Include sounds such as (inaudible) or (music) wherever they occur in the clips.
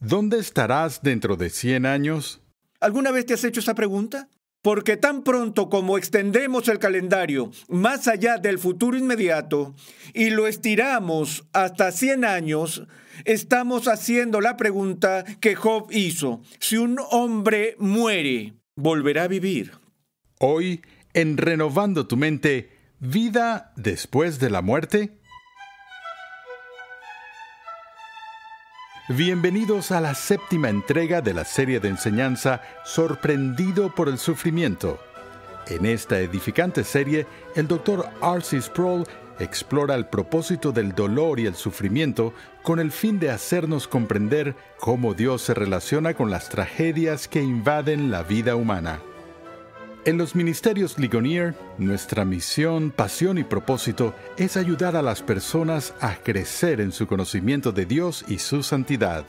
¿Dónde estarás dentro de 100 años? ¿Alguna vez te has hecho esa pregunta? Porque tan pronto como extendemos el calendario más allá del futuro inmediato y lo estiramos hasta 100 años, estamos haciendo la pregunta que Job hizo. Si un hombre muere, ¿volverá a vivir? Hoy, en Renovando tu mente, vida después de la muerte. Bienvenidos a la séptima entrega de la serie de enseñanza Sorprendido por el Sufrimiento. En esta edificante serie, el doctor Arcee Sproul explora el propósito del dolor y el sufrimiento con el fin de hacernos comprender cómo Dios se relaciona con las tragedias que invaden la vida humana. En los ministerios Ligonier, nuestra misión, pasión y propósito es ayudar a las personas a crecer en su conocimiento de Dios y su santidad.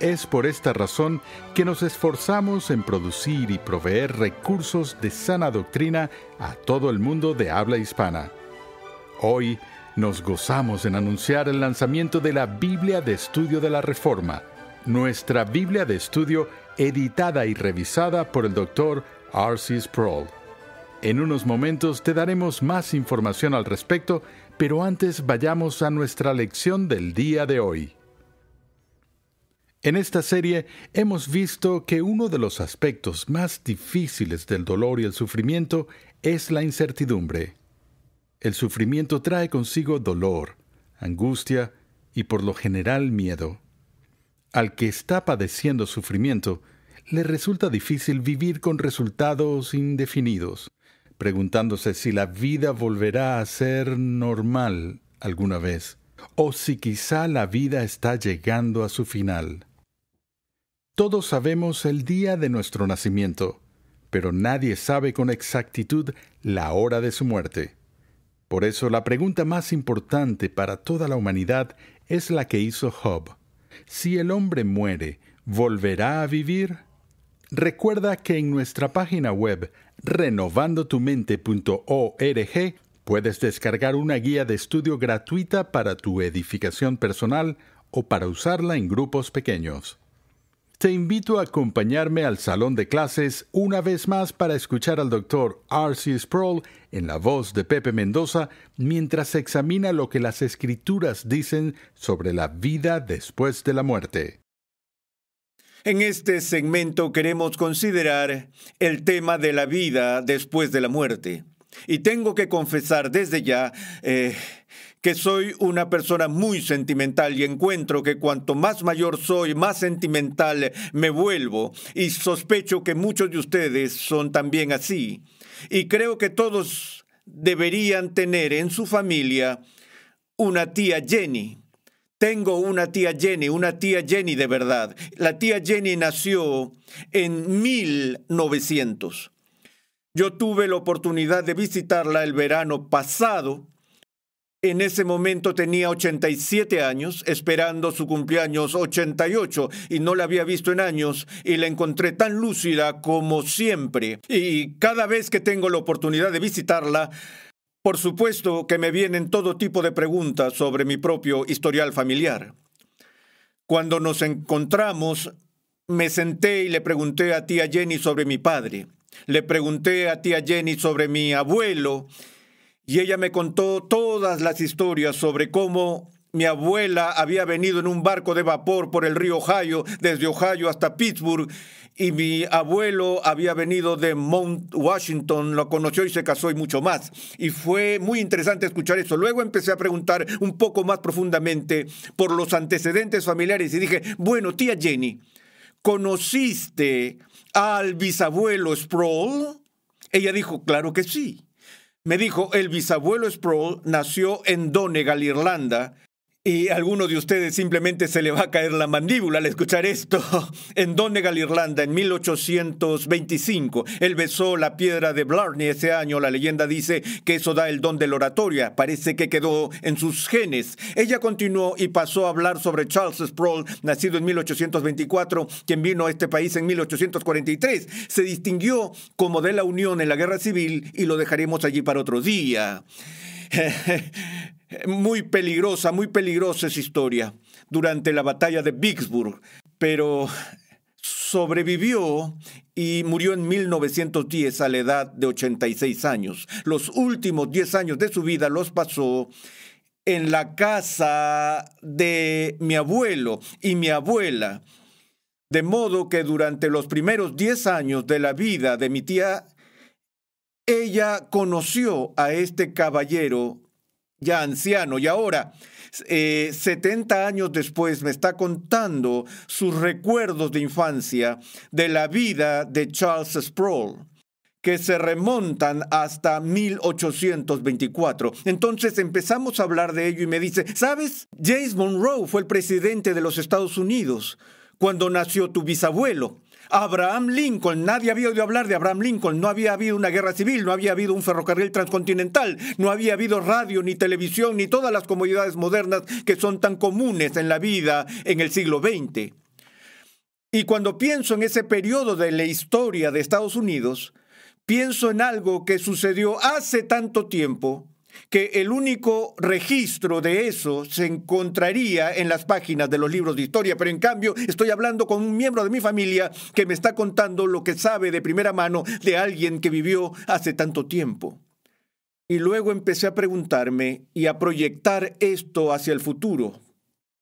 Es por esta razón que nos esforzamos en producir y proveer recursos de sana doctrina a todo el mundo de habla hispana. Hoy nos gozamos en anunciar el lanzamiento de la Biblia de Estudio de la Reforma, nuestra Biblia de Estudio editada y revisada por el doctor R.C. Sproul. En unos momentos te daremos más información al respecto, pero antes vayamos a nuestra lección del día de hoy. En esta serie hemos visto que uno de los aspectos más difíciles del dolor y el sufrimiento es la incertidumbre. El sufrimiento trae consigo dolor, angustia y por lo general miedo. Al que está padeciendo sufrimiento, le resulta difícil vivir con resultados indefinidos, preguntándose si la vida volverá a ser normal alguna vez, o si quizá la vida está llegando a su final. Todos sabemos el día de nuestro nacimiento, pero nadie sabe con exactitud la hora de su muerte. Por eso la pregunta más importante para toda la humanidad es la que hizo Job. Si el hombre muere, ¿volverá a vivir? Recuerda que en nuestra página web renovandotumente.org puedes descargar una guía de estudio gratuita para tu edificación personal o para usarla en grupos pequeños. Te invito a acompañarme al salón de clases una vez más para escuchar al doctor R.C. Sproul en la voz de Pepe Mendoza mientras examina lo que las escrituras dicen sobre la vida después de la muerte. En este segmento queremos considerar el tema de la vida después de la muerte. Y tengo que confesar desde ya eh, que soy una persona muy sentimental y encuentro que cuanto más mayor soy, más sentimental me vuelvo y sospecho que muchos de ustedes son también así. Y creo que todos deberían tener en su familia una tía Jenny tengo una tía Jenny, una tía Jenny de verdad. La tía Jenny nació en 1900. Yo tuve la oportunidad de visitarla el verano pasado. En ese momento tenía 87 años, esperando su cumpleaños 88, y no la había visto en años, y la encontré tan lúcida como siempre. Y cada vez que tengo la oportunidad de visitarla, por supuesto que me vienen todo tipo de preguntas sobre mi propio historial familiar. Cuando nos encontramos, me senté y le pregunté a tía Jenny sobre mi padre. Le pregunté a tía Jenny sobre mi abuelo y ella me contó todas las historias sobre cómo mi abuela había venido en un barco de vapor por el río Ohio, desde Ohio hasta Pittsburgh, y mi abuelo había venido de Mount Washington, lo conoció y se casó y mucho más. Y fue muy interesante escuchar eso. Luego empecé a preguntar un poco más profundamente por los antecedentes familiares y dije, bueno, tía Jenny, ¿conociste al bisabuelo Sproul? Ella dijo, claro que sí. Me dijo, el bisabuelo Sproul nació en Donegal, Irlanda, y alguno de ustedes simplemente se le va a caer la mandíbula al escuchar esto. (laughs) En Donegal, Irlanda, en 1825, él besó la piedra de Blarney ese año. La leyenda dice que eso da el don de la oratoria. Parece que quedó en sus genes. Ella continuó y pasó a hablar sobre Charles Sproul, nacido en 1824, quien vino a este país en 1843. Se distinguió como de la Unión en la Guerra Civil y lo dejaremos allí para otro día. (laughs) Muy peligrosa, muy peligrosa esa historia durante la batalla de Vicksburg, pero sobrevivió y murió en 1910 a la edad de 86 años. Los últimos 10 años de su vida los pasó en la casa de mi abuelo y mi abuela. De modo que durante los primeros 10 años de la vida de mi tía, ella conoció a este caballero ya anciano, y ahora, 70 eh, años después, me está contando sus recuerdos de infancia de la vida de Charles Sproul que se remontan hasta 1824. Entonces empezamos a hablar de ello y me dice, ¿sabes? James Monroe fue el presidente de los Estados Unidos cuando nació tu bisabuelo. Abraham Lincoln. Nadie había oído hablar de Abraham Lincoln. No había habido una guerra civil, no había habido un ferrocarril transcontinental, no había habido radio, ni televisión, ni todas las comodidades modernas que son tan comunes en la vida en el siglo XX. Y cuando pienso en ese periodo de la historia de Estados Unidos, pienso en algo que sucedió hace tanto tiempo que el único registro de eso se encontraría en las páginas de los libros de historia, pero en cambio estoy hablando con un miembro de mi familia que me está contando lo que sabe de primera mano de alguien que vivió hace tanto tiempo. Y luego empecé a preguntarme y a proyectar esto hacia el futuro.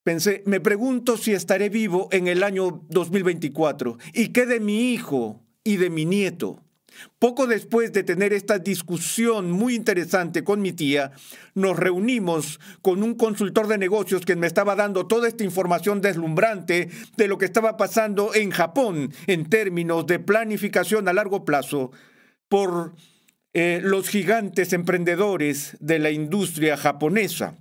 Pensé, me pregunto si estaré vivo en el año 2024 y qué de mi hijo y de mi nieto. Poco después de tener esta discusión muy interesante con mi tía, nos reunimos con un consultor de negocios que me estaba dando toda esta información deslumbrante de lo que estaba pasando en Japón en términos de planificación a largo plazo por eh, los gigantes emprendedores de la industria japonesa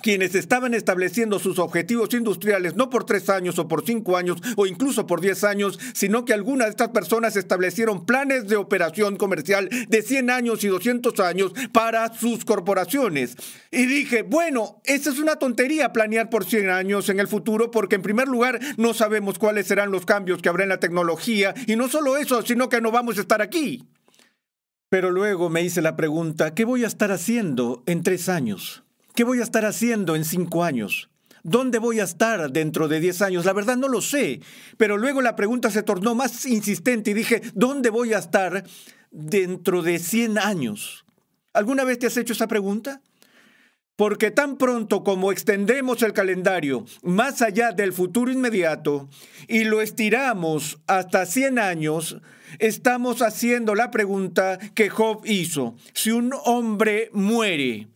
quienes estaban estableciendo sus objetivos industriales no por tres años o por cinco años o incluso por diez años, sino que algunas de estas personas establecieron planes de operación comercial de 100 años y 200 años para sus corporaciones. Y dije, bueno, esa es una tontería planear por 100 años en el futuro porque en primer lugar no sabemos cuáles serán los cambios que habrá en la tecnología y no solo eso, sino que no vamos a estar aquí. Pero luego me hice la pregunta, ¿qué voy a estar haciendo en tres años? ¿Qué voy a estar haciendo en cinco años? ¿Dónde voy a estar dentro de diez años? La verdad no lo sé, pero luego la pregunta se tornó más insistente y dije, ¿dónde voy a estar dentro de cien años? ¿Alguna vez te has hecho esa pregunta? Porque tan pronto como extendemos el calendario más allá del futuro inmediato y lo estiramos hasta 100 años, estamos haciendo la pregunta que Job hizo, si un hombre muere,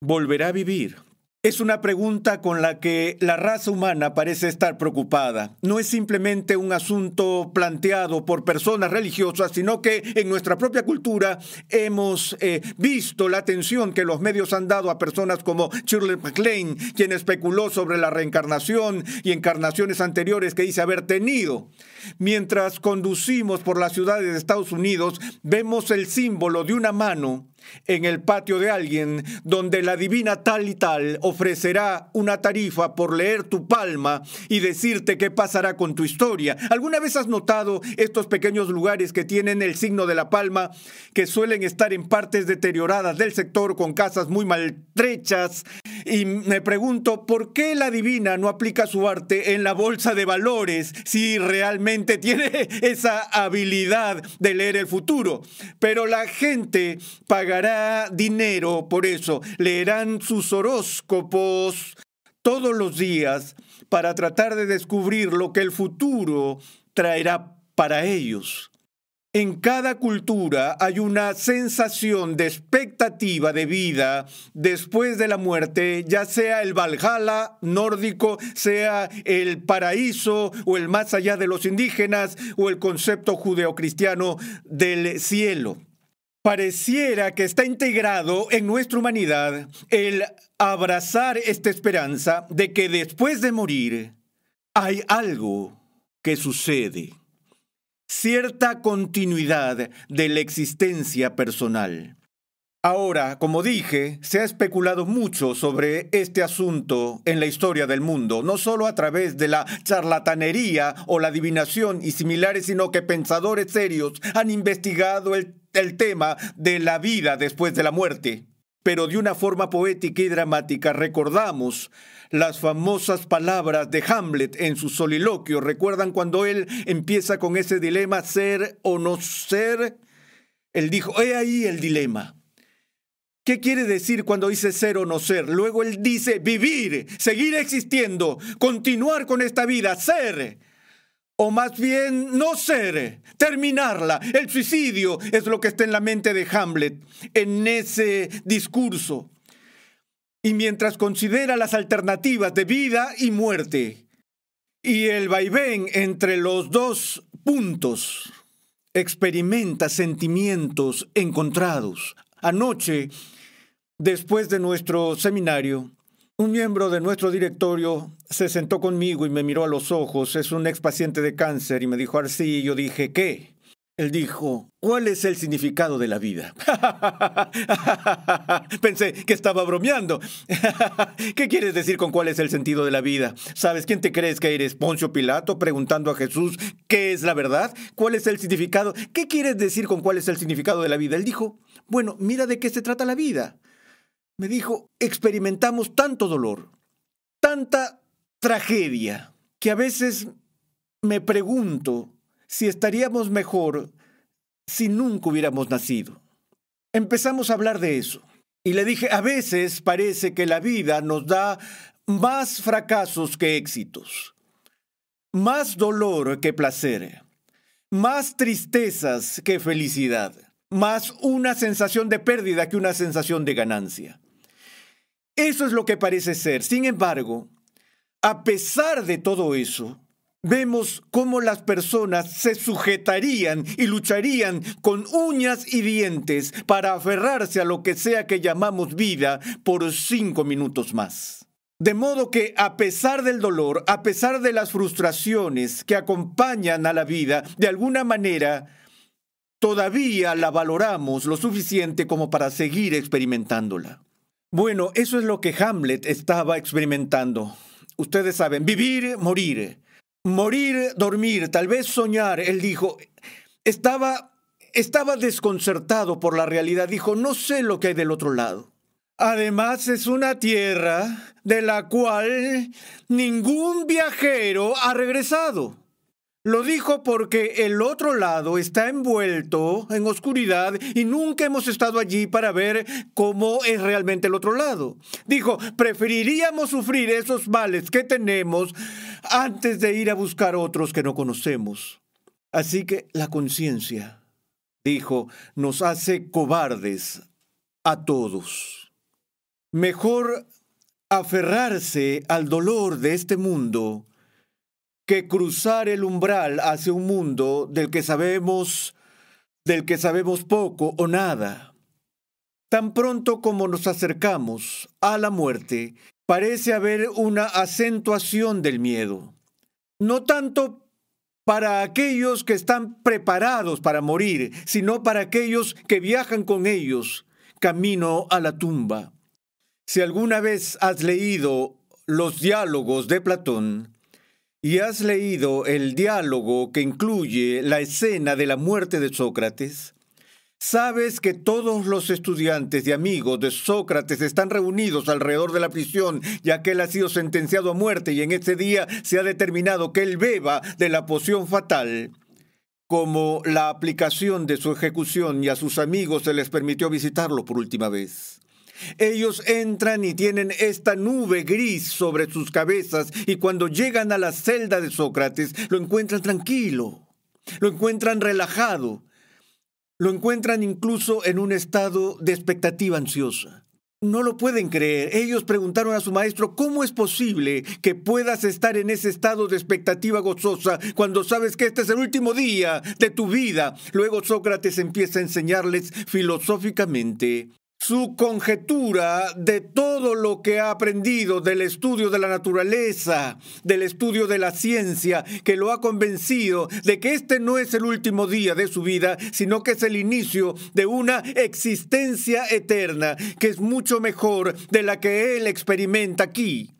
¿Volverá a vivir? Es una pregunta con la que la raza humana parece estar preocupada. No es simplemente un asunto planteado por personas religiosas, sino que en nuestra propia cultura hemos eh, visto la atención que los medios han dado a personas como Shirley MacLaine, quien especuló sobre la reencarnación y encarnaciones anteriores que dice haber tenido. Mientras conducimos por las ciudades de Estados Unidos, vemos el símbolo de una mano en el patio de alguien donde la divina tal y tal ofrecerá una tarifa por leer tu palma y decirte qué pasará con tu historia. ¿Alguna vez has notado estos pequeños lugares que tienen el signo de la palma, que suelen estar en partes deterioradas del sector con casas muy maltrechas? Y me pregunto, ¿por qué la divina no aplica su arte en la bolsa de valores si realmente tiene (laughs) esa habilidad de leer el futuro? Pero la gente paga pagará dinero por eso. Leerán sus horóscopos todos los días para tratar de descubrir lo que el futuro traerá para ellos. En cada cultura hay una sensación de expectativa de vida después de la muerte, ya sea el Valhalla nórdico, sea el paraíso o el más allá de los indígenas o el concepto judeocristiano del cielo. Pareciera que está integrado en nuestra humanidad el abrazar esta esperanza de que después de morir hay algo que sucede, cierta continuidad de la existencia personal. Ahora, como dije, se ha especulado mucho sobre este asunto en la historia del mundo, no solo a través de la charlatanería o la adivinación y similares, sino que pensadores serios han investigado el el tema de la vida después de la muerte, pero de una forma poética y dramática recordamos las famosas palabras de Hamlet en su soliloquio. ¿Recuerdan cuando él empieza con ese dilema ser o no ser? Él dijo, he ahí el dilema. ¿Qué quiere decir cuando dice ser o no ser? Luego él dice vivir, seguir existiendo, continuar con esta vida, ser o más bien no ser, terminarla. El suicidio es lo que está en la mente de Hamlet en ese discurso. Y mientras considera las alternativas de vida y muerte y el vaivén entre los dos puntos, experimenta sentimientos encontrados. Anoche, después de nuestro seminario, un miembro de nuestro directorio se sentó conmigo y me miró a los ojos. Es un ex paciente de cáncer y me dijo así. Y yo dije, ¿qué? Él dijo, ¿cuál es el significado de la vida? (laughs) Pensé que estaba bromeando. (laughs) ¿Qué quieres decir con cuál es el sentido de la vida? ¿Sabes quién te crees que eres? Poncio Pilato preguntando a Jesús, ¿qué es la verdad? ¿Cuál es el significado? ¿Qué quieres decir con cuál es el significado de la vida? Él dijo, bueno, mira de qué se trata la vida me dijo, experimentamos tanto dolor, tanta tragedia, que a veces me pregunto si estaríamos mejor si nunca hubiéramos nacido. Empezamos a hablar de eso. Y le dije, a veces parece que la vida nos da más fracasos que éxitos, más dolor que placer, más tristezas que felicidad, más una sensación de pérdida que una sensación de ganancia. Eso es lo que parece ser. Sin embargo, a pesar de todo eso, vemos cómo las personas se sujetarían y lucharían con uñas y dientes para aferrarse a lo que sea que llamamos vida por cinco minutos más. De modo que a pesar del dolor, a pesar de las frustraciones que acompañan a la vida, de alguna manera, todavía la valoramos lo suficiente como para seguir experimentándola. Bueno, eso es lo que Hamlet estaba experimentando. Ustedes saben, vivir, morir, morir, dormir, tal vez soñar, él dijo. Estaba, estaba desconcertado por la realidad, dijo, no sé lo que hay del otro lado. Además es una tierra de la cual ningún viajero ha regresado. Lo dijo porque el otro lado está envuelto en oscuridad y nunca hemos estado allí para ver cómo es realmente el otro lado. Dijo, preferiríamos sufrir esos males que tenemos antes de ir a buscar otros que no conocemos. Así que la conciencia, dijo, nos hace cobardes a todos. Mejor aferrarse al dolor de este mundo que cruzar el umbral hacia un mundo del que sabemos del que sabemos poco o nada. Tan pronto como nos acercamos a la muerte, parece haber una acentuación del miedo. No tanto para aquellos que están preparados para morir, sino para aquellos que viajan con ellos camino a la tumba. Si alguna vez has leído los diálogos de Platón, ¿Y has leído el diálogo que incluye la escena de la muerte de Sócrates? ¿Sabes que todos los estudiantes y amigos de Sócrates están reunidos alrededor de la prisión, ya que él ha sido sentenciado a muerte y en ese día se ha determinado que él beba de la poción fatal? Como la aplicación de su ejecución y a sus amigos se les permitió visitarlo por última vez. Ellos entran y tienen esta nube gris sobre sus cabezas y cuando llegan a la celda de Sócrates lo encuentran tranquilo, lo encuentran relajado, lo encuentran incluso en un estado de expectativa ansiosa. No lo pueden creer. Ellos preguntaron a su maestro, ¿cómo es posible que puedas estar en ese estado de expectativa gozosa cuando sabes que este es el último día de tu vida? Luego Sócrates empieza a enseñarles filosóficamente su conjetura de todo lo que ha aprendido del estudio de la naturaleza, del estudio de la ciencia, que lo ha convencido de que este no es el último día de su vida, sino que es el inicio de una existencia eterna, que es mucho mejor de la que él experimenta aquí.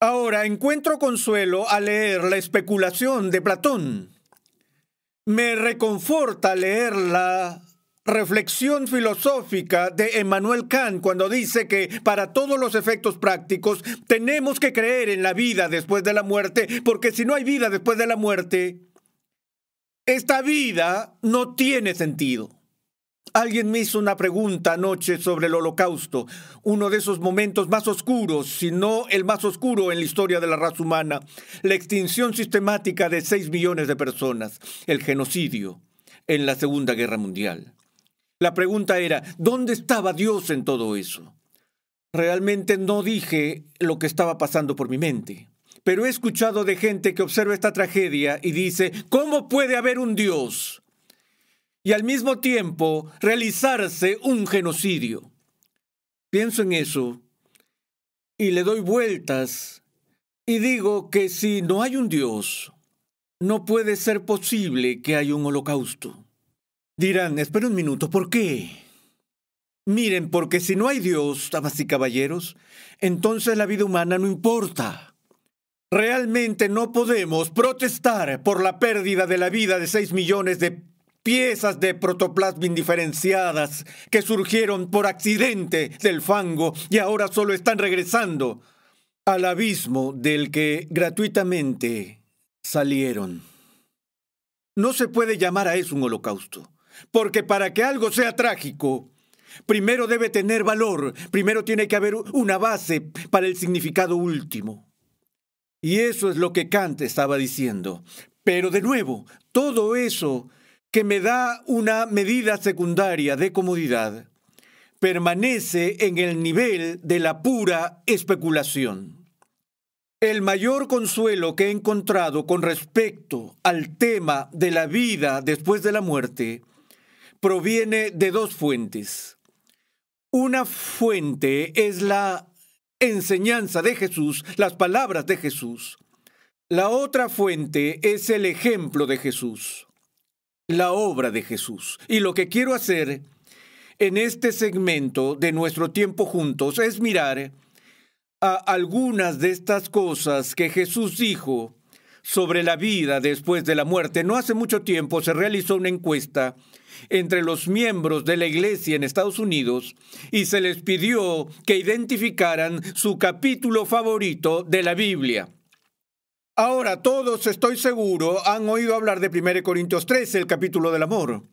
Ahora encuentro consuelo al leer la especulación de Platón. Me reconforta leerla reflexión filosófica de Emmanuel Kant cuando dice que para todos los efectos prácticos tenemos que creer en la vida después de la muerte, porque si no hay vida después de la muerte, esta vida no tiene sentido. Alguien me hizo una pregunta anoche sobre el holocausto, uno de esos momentos más oscuros, si no el más oscuro en la historia de la raza humana, la extinción sistemática de 6 millones de personas, el genocidio en la Segunda Guerra Mundial. La pregunta era, ¿dónde estaba Dios en todo eso? Realmente no dije lo que estaba pasando por mi mente, pero he escuchado de gente que observa esta tragedia y dice, ¿cómo puede haber un Dios? Y al mismo tiempo realizarse un genocidio. Pienso en eso y le doy vueltas y digo que si no hay un Dios, no puede ser posible que haya un holocausto. Dirán, espera un minuto, ¿por qué? Miren, porque si no hay Dios, damas y caballeros, entonces la vida humana no importa. Realmente no podemos protestar por la pérdida de la vida de 6 millones de piezas de protoplasma indiferenciadas que surgieron por accidente del fango y ahora solo están regresando al abismo del que gratuitamente salieron. No se puede llamar a eso un holocausto. Porque para que algo sea trágico, primero debe tener valor, primero tiene que haber una base para el significado último. Y eso es lo que Kant estaba diciendo. Pero de nuevo, todo eso que me da una medida secundaria de comodidad permanece en el nivel de la pura especulación. El mayor consuelo que he encontrado con respecto al tema de la vida después de la muerte proviene de dos fuentes. Una fuente es la enseñanza de Jesús, las palabras de Jesús. La otra fuente es el ejemplo de Jesús, la obra de Jesús. Y lo que quiero hacer en este segmento de nuestro tiempo juntos es mirar a algunas de estas cosas que Jesús dijo sobre la vida después de la muerte. No hace mucho tiempo se realizó una encuesta entre los miembros de la Iglesia en Estados Unidos y se les pidió que identificaran su capítulo favorito de la Biblia. Ahora todos, estoy seguro, han oído hablar de 1 Corintios 13, el capítulo del amor.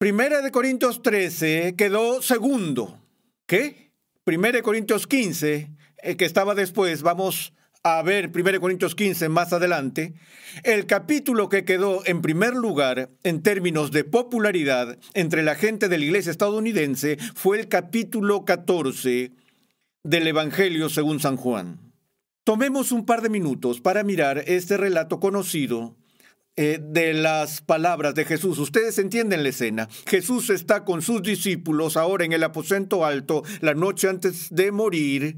1 Corintios 13 quedó segundo. ¿Qué? 1 Corintios 15, eh, que estaba después, vamos a ver 1 Corintios 15 más adelante, el capítulo que quedó en primer lugar en términos de popularidad entre la gente de la iglesia estadounidense fue el capítulo 14 del Evangelio según San Juan. Tomemos un par de minutos para mirar este relato conocido eh, de las palabras de Jesús. Ustedes entienden la escena. Jesús está con sus discípulos ahora en el aposento alto la noche antes de morir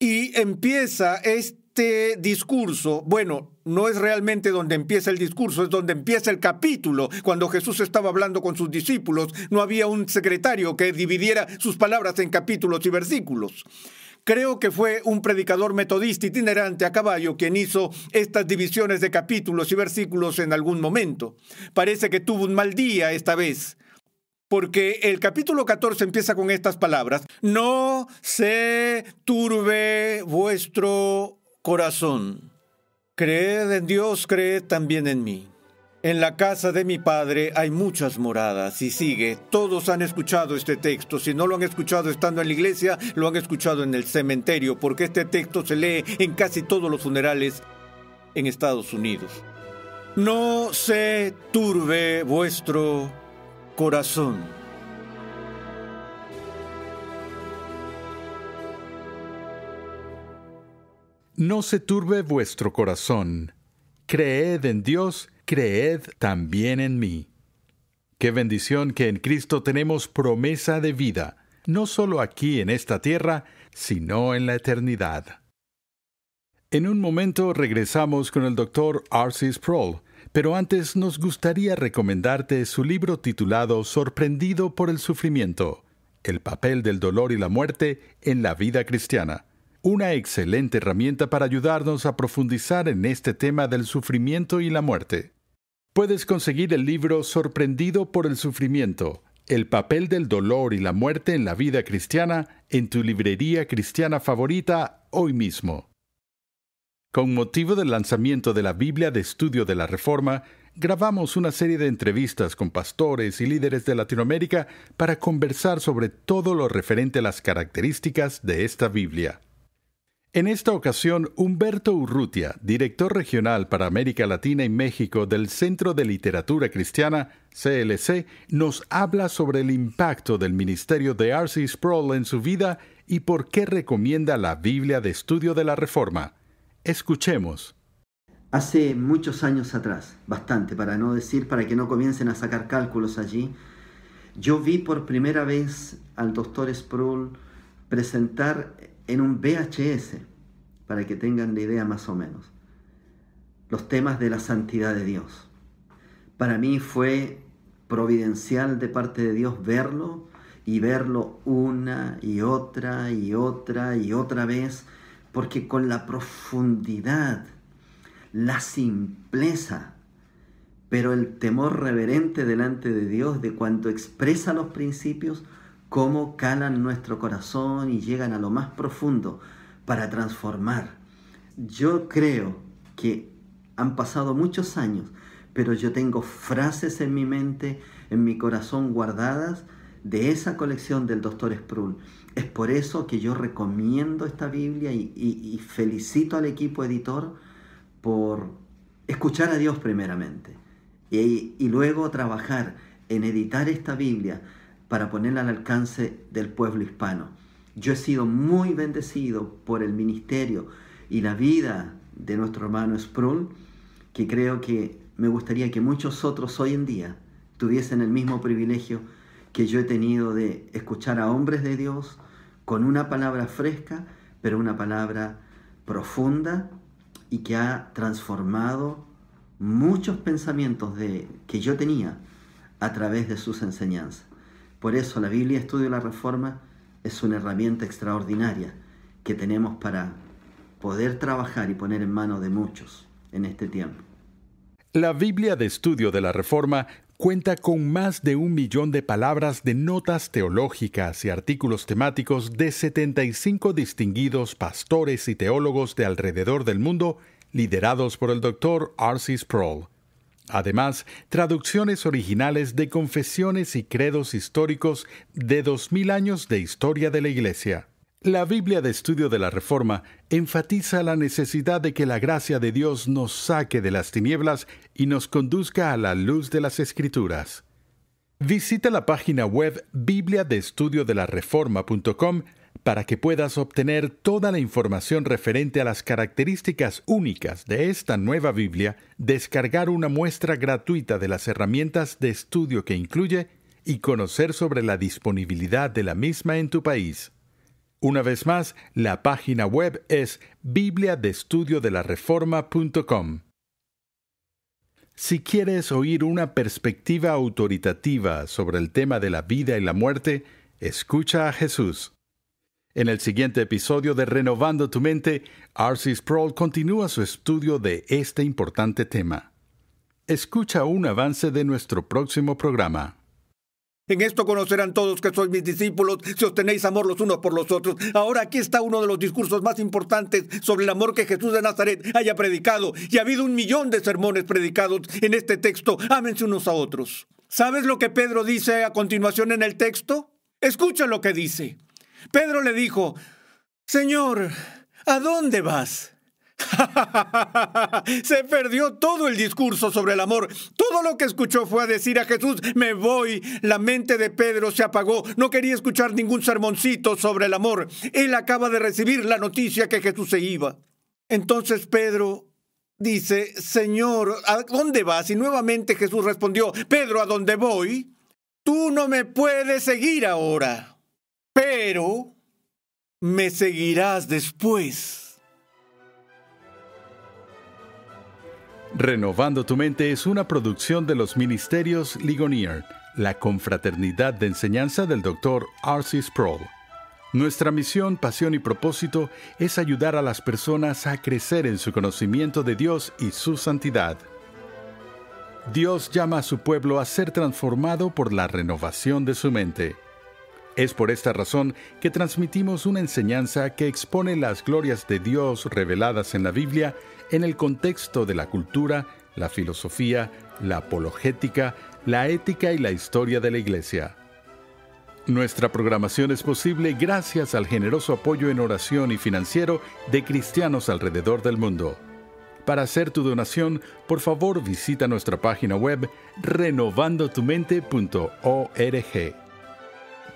y empieza este este discurso, bueno, no es realmente donde empieza el discurso, es donde empieza el capítulo. Cuando Jesús estaba hablando con sus discípulos, no había un secretario que dividiera sus palabras en capítulos y versículos. Creo que fue un predicador metodista itinerante a caballo quien hizo estas divisiones de capítulos y versículos en algún momento. Parece que tuvo un mal día esta vez. Porque el capítulo 14 empieza con estas palabras. No se turbe vuestro corazón. Creed en Dios, creed también en mí. En la casa de mi padre hay muchas moradas y sigue. Todos han escuchado este texto. Si no lo han escuchado estando en la iglesia, lo han escuchado en el cementerio, porque este texto se lee en casi todos los funerales en Estados Unidos. No se turbe vuestro corazón. No se turbe vuestro corazón. Creed en Dios, creed también en mí. Qué bendición que en Cristo tenemos promesa de vida, no solo aquí en esta tierra, sino en la eternidad. En un momento regresamos con el doctor Arcis Sproul, pero antes nos gustaría recomendarte su libro titulado Sorprendido por el sufrimiento, el papel del dolor y la muerte en la vida cristiana una excelente herramienta para ayudarnos a profundizar en este tema del sufrimiento y la muerte. Puedes conseguir el libro Sorprendido por el Sufrimiento, el papel del dolor y la muerte en la vida cristiana en tu librería cristiana favorita hoy mismo. Con motivo del lanzamiento de la Biblia de Estudio de la Reforma, grabamos una serie de entrevistas con pastores y líderes de Latinoamérica para conversar sobre todo lo referente a las características de esta Biblia. En esta ocasión, Humberto Urrutia, director regional para América Latina y México del Centro de Literatura Cristiana, CLC, nos habla sobre el impacto del ministerio de R.C. Sproul en su vida y por qué recomienda la Biblia de Estudio de la Reforma. Escuchemos. Hace muchos años atrás, bastante para no decir, para que no comiencen a sacar cálculos allí, yo vi por primera vez al doctor Sproul presentar en un VHS, para que tengan la idea más o menos, los temas de la santidad de Dios. Para mí fue providencial de parte de Dios verlo y verlo una y otra y otra y otra vez, porque con la profundidad, la simpleza, pero el temor reverente delante de Dios de cuanto expresa los principios, cómo calan nuestro corazón y llegan a lo más profundo para transformar. Yo creo que han pasado muchos años, pero yo tengo frases en mi mente, en mi corazón guardadas de esa colección del doctor Sproul. Es por eso que yo recomiendo esta Biblia y, felicito al equipo editor por escuchar a Dios primeramente y luego trabajar en editar esta Biblia para ponerla al alcance del pueblo hispano. Yo he sido muy bendecido por el ministerio y la vida de nuestro hermano Sproul, que creo que me gustaría que muchos otros hoy en día tuviesen el mismo privilegio que yo he tenido de escuchar a hombres de Dios con una palabra fresca, pero una palabra profunda y que ha transformado muchos pensamientos de, que yo tenía a través de sus enseñanzas. Por eso la Biblia Estudio de la Reforma es una herramienta extraordinaria que tenemos para poder trabajar y poner en mano de muchos en este tiempo. La Biblia de Estudio de la Reforma cuenta con más de un millón de palabras de notas teológicas y artículos temáticos de 75 distinguidos pastores y teólogos de alrededor del mundo, liderados por el doctor Arcis Sproul. Además, traducciones originales de confesiones y credos históricos de 2000 años de historia de la Iglesia. La Biblia de Estudio de la Reforma enfatiza la necesidad de que la gracia de Dios nos saque de las tinieblas y nos conduzca a la luz de las Escrituras. Visita la página web bibliadestudiodelareforma.com para que puedas obtener toda la información referente a las características únicas de esta nueva Biblia, descargar una muestra gratuita de las herramientas de estudio que incluye y conocer sobre la disponibilidad de la misma en tu país. Una vez más, la página web es reforma.com Si quieres oír una perspectiva autoritativa sobre el tema de la vida y la muerte, escucha a Jesús. En el siguiente episodio de Renovando tu Mente, Arce Sproul continúa su estudio de este importante tema. Escucha un avance de nuestro próximo programa. En esto conocerán todos que sois mis discípulos, si os tenéis amor los unos por los otros. Ahora aquí está uno de los discursos más importantes sobre el amor que Jesús de Nazaret haya predicado. Y ha habido un millón de sermones predicados en este texto. Ámense unos a otros. ¿Sabes lo que Pedro dice a continuación en el texto? Escucha lo que dice. Pedro le dijo, Señor, ¿a dónde vas? (laughs) Se perdió todo el discurso sobre el amor. Todo lo que escuchó fue a decir a Jesús, me voy. La mente de Pedro se apagó. No quería escuchar ningún sermoncito sobre el amor. Él acaba de recibir la noticia que Jesús se iba. Entonces Pedro dice, Señor, ¿a dónde vas? Y nuevamente Jesús respondió, Pedro, ¿a dónde voy? Tú no me puedes seguir ahora pero me seguirás después. Renovando tu mente es una producción de los ministerios Ligonier, la confraternidad de enseñanza del Dr. Arcis Sproul. Nuestra misión, pasión y propósito es ayudar a las personas a crecer en su conocimiento de Dios y su santidad. Dios llama a su pueblo a ser transformado por la renovación de su mente. Es por esta razón que transmitimos una enseñanza que expone las glorias de Dios reveladas en la Biblia en el contexto de la cultura, la filosofía, la apologética, la ética y la historia de la Iglesia. Nuestra programación es posible gracias al generoso apoyo en oración y financiero de cristianos alrededor del mundo. Para hacer tu donación, por favor visita nuestra página web renovandotumente.org.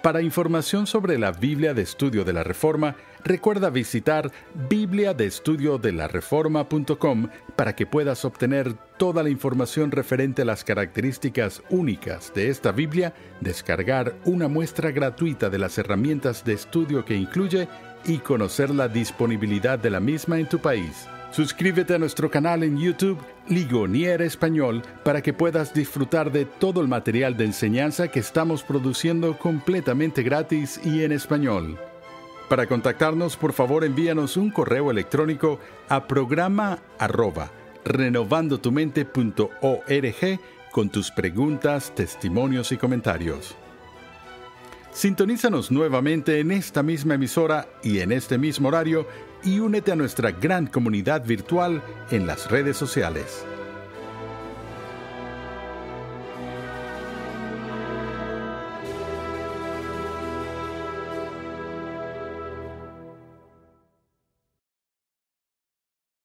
Para información sobre la Biblia de Estudio de la Reforma, recuerda visitar biblia-de-estudio-de-la-reforma.com para que puedas obtener toda la información referente a las características únicas de esta Biblia, descargar una muestra gratuita de las herramientas de estudio que incluye y conocer la disponibilidad de la misma en tu país. Suscríbete a nuestro canal en YouTube Ligonier Español para que puedas disfrutar de todo el material de enseñanza que estamos produciendo completamente gratis y en español. Para contactarnos, por favor, envíanos un correo electrónico a programa arroba renovandotumente.org con tus preguntas, testimonios y comentarios. Sintonízanos nuevamente en esta misma emisora y en este mismo horario y únete a nuestra gran comunidad virtual en las redes sociales.